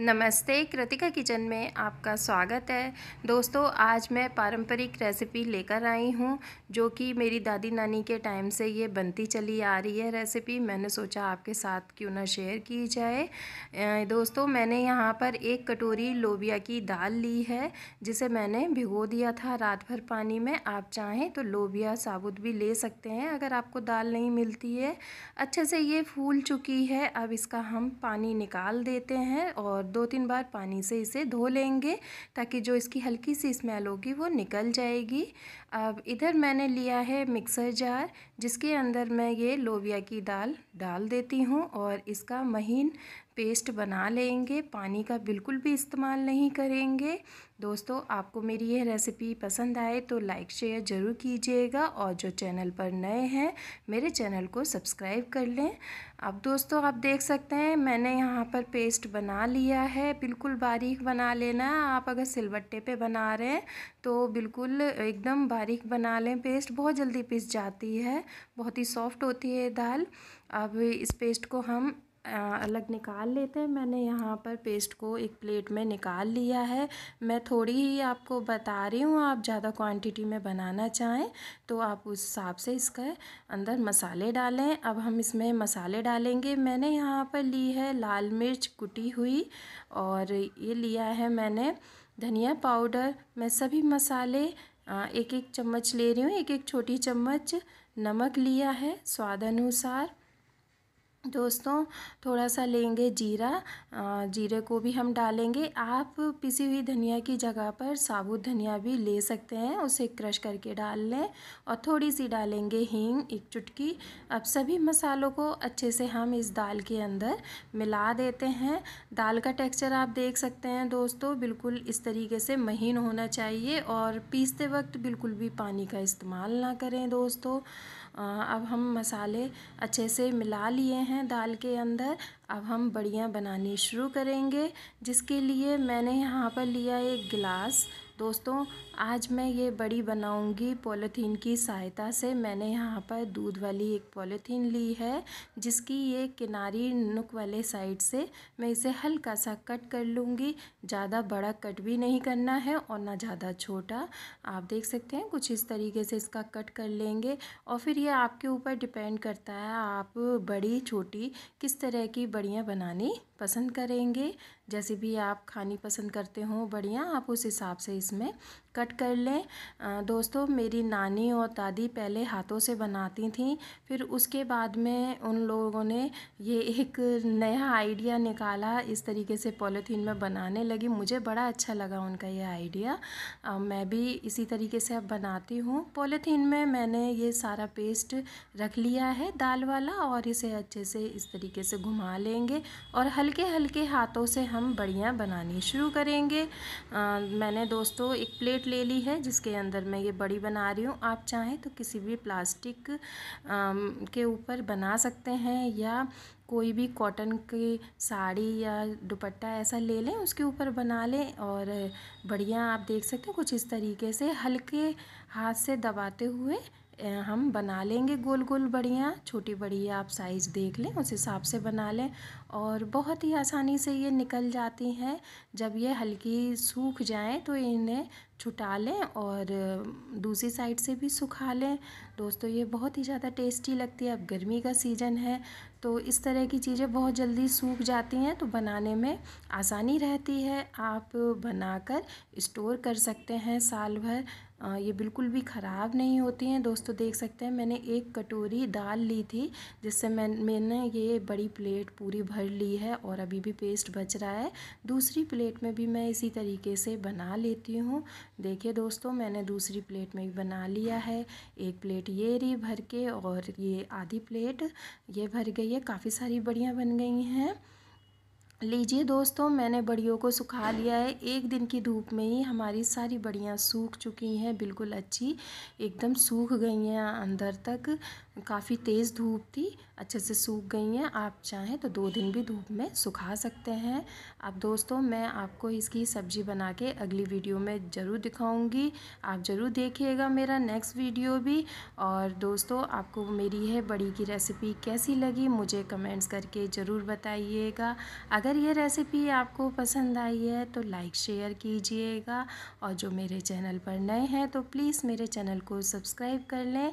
नमस्ते कृतिका किचन में आपका स्वागत है दोस्तों आज मैं पारंपरिक रेसिपी लेकर आई हूँ जो कि मेरी दादी नानी के टाइम से ये बनती चली आ रही है रेसिपी मैंने सोचा आपके साथ क्यों ना शेयर की जाए दोस्तों मैंने यहाँ पर एक कटोरी लोबिया की दाल ली है जिसे मैंने भिगो दिया था रात भर पानी में आप चाहें तो लोबिया साबुत भी ले सकते हैं अगर आपको दाल नहीं मिलती है अच्छे से ये फूल चुकी है अब इसका हम पानी निकाल देते हैं और दो तीन बार पानी से इसे धो लेंगे ताकि जो इसकी हल्की सी स्मेल होगी वो निकल जाएगी अब इधर मैंने लिया है मिक्सर जार जिसके अंदर मैं ये लोबिया की दाल डाल देती हूँ और इसका महीन पेस्ट बना लेंगे पानी का बिल्कुल भी इस्तेमाल नहीं करेंगे दोस्तों आपको मेरी यह रेसिपी पसंद आए तो लाइक शेयर ज़रूर कीजिएगा और जो चैनल पर नए हैं मेरे चैनल को सब्सक्राइब कर लें अब दोस्तों आप देख सकते हैं मैंने यहाँ पर पेस्ट बना लिया है बिल्कुल बारीक बना लेना आप अगर सिलबट्टे पे बना रहे हैं तो बिल्कुल एकदम बारीक बना लें पेस्ट बहुत जल्दी पिस जाती है बहुत ही सॉफ्ट होती है दाल अब इस पेस्ट को हम अलग निकाल लेते हैं मैंने यहाँ पर पेस्ट को एक प्लेट में निकाल लिया है मैं थोड़ी ही आपको बता रही हूँ आप ज़्यादा क्वांटिटी में बनाना चाहें तो आप उस हिसाब से इसका अंदर मसाले डालें अब हम इसमें मसाले डालेंगे मैंने यहाँ पर ली है लाल मिर्च कुटी हुई और ये लिया है मैंने धनिया पाउडर मैं सभी मसाले एक एक चम्मच ले रही हूँ एक एक छोटी चम्मच नमक लिया है स्वाद अनुसार दोस्तों थोड़ा सा लेंगे जीरा जीरे को भी हम डालेंगे आप पिसी हुई धनिया की जगह पर साबुत धनिया भी ले सकते हैं उसे क्रश करके डाल लें और थोड़ी सी डालेंगे हींग एक चुटकी अब सभी मसालों को अच्छे से हम इस दाल के अंदर मिला देते हैं दाल का टेक्सचर आप देख सकते हैं दोस्तों बिल्कुल इस तरीके से महीन होना चाहिए और पीसते वक्त बिल्कुल भी पानी का इस्तेमाल ना करें दोस्तों अब हम मसाले अच्छे से मिला लिए हैं हैं दाल के अंदर अब हम बढ़िया बनानी शुरू करेंगे जिसके लिए मैंने यहाँ पर लिया एक गिलास दोस्तों आज मैं ये बड़ी बनाऊंगी पॉलीथीन की सहायता से मैंने यहाँ पर दूध वाली एक पॉलीथीन ली है जिसकी ये किनारी नुक वाले साइड से मैं इसे हल्का सा कट कर लूँगी ज़्यादा बड़ा कट भी नहीं करना है और ना ज़्यादा छोटा आप देख सकते हैं कुछ इस तरीके से इसका कट कर लेंगे और फिर ये आपके ऊपर डिपेंड करता है आप बड़ी छोटी किस तरह की बड़ियाँ बनानी पसंद करेंगे जैसे भी आप खानी पसंद करते हो बढ़िया आप उस हिसाब से इस पीस में कट कर लें दोस्तों मेरी नानी और दादी पहले हाथों से बनाती थी फिर उसके बाद में उन लोगों ने ये एक नया आइडिया निकाला इस तरीके से पॉलीथीन में बनाने लगी मुझे बड़ा अच्छा लगा उनका ये आइडिया मैं भी इसी तरीके से अब बनाती हूँ पॉलीथीन में मैंने ये सारा पेस्ट रख लिया है दाल वाला और इसे अच्छे से इस तरीके से घुमा लेंगे और हल्के हल्के हाथों से हम बढ़िया बनानी शुरू करेंगे आ, मैंने दोस्त दोस्तों एक प्लेट ले ली है जिसके अंदर मैं ये बड़ी बना रही हूँ आप चाहें तो किसी भी प्लास्टिक के ऊपर बना सकते हैं या कोई भी कॉटन की साड़ी या दुपट्टा ऐसा ले लें उसके ऊपर बना लें और बढ़िया आप देख सकते हैं कुछ इस तरीके से हल्के हाथ से दबाते हुए हम बना लेंगे गोल गोल बढ़िया छोटी बड़ी आप साइज़ देख लें उस हिसाब से बना लें और बहुत ही आसानी से ये निकल जाती हैं जब ये हल्की सूख जाए तो इन्हें छुटा लें और दूसरी साइड से भी सुखा लें दोस्तों ये बहुत ही ज़्यादा टेस्टी लगती है अब गर्मी का सीज़न है तो इस तरह की चीज़ें बहुत जल्दी सूख जाती हैं तो बनाने में आसानी रहती है आप बनाकर स्टोर कर सकते हैं साल भर ये बिल्कुल भी ख़राब नहीं होती हैं दोस्तों देख सकते हैं मैंने एक कटोरी दाल ली थी जिससे मैं मैंने ये बड़ी प्लेट पूरी भर भर ली है और अभी भी पेस्ट बच रहा है दूसरी प्लेट में भी मैं इसी तरीके से बना लेती हूँ देखिए दोस्तों मैंने दूसरी प्लेट में भी बना लिया है एक प्लेट ये रही भर के और ये आधी प्लेट ये भर गई है काफ़ी सारी बड़ियाँ बन गई हैं लीजिए दोस्तों मैंने बड़ियों को सुखा लिया है एक दिन की धूप में ही हमारी सारी बड़ियाँ सूख चुकी हैं बिल्कुल अच्छी एकदम सूख गई हैं अंदर तक काफ़ी तेज़ धूप थी अच्छे से सूख गई हैं आप चाहें तो दो दिन भी धूप में सुखा सकते हैं अब दोस्तों मैं आपको इसकी सब्ज़ी बना के अगली वीडियो में ज़रूर दिखाऊंगी आप ज़रूर देखिएगा मेरा नेक्स्ट वीडियो भी और दोस्तों आपको मेरी है बड़ी की रेसिपी कैसी लगी मुझे कमेंट्स करके ज़रूर बताइएगा अगर ये रेसिपी आपको पसंद आई है तो लाइक शेयर कीजिएगा और जो मेरे चैनल पर नए हैं तो प्लीज़ मेरे चैनल को सब्सक्राइब कर लें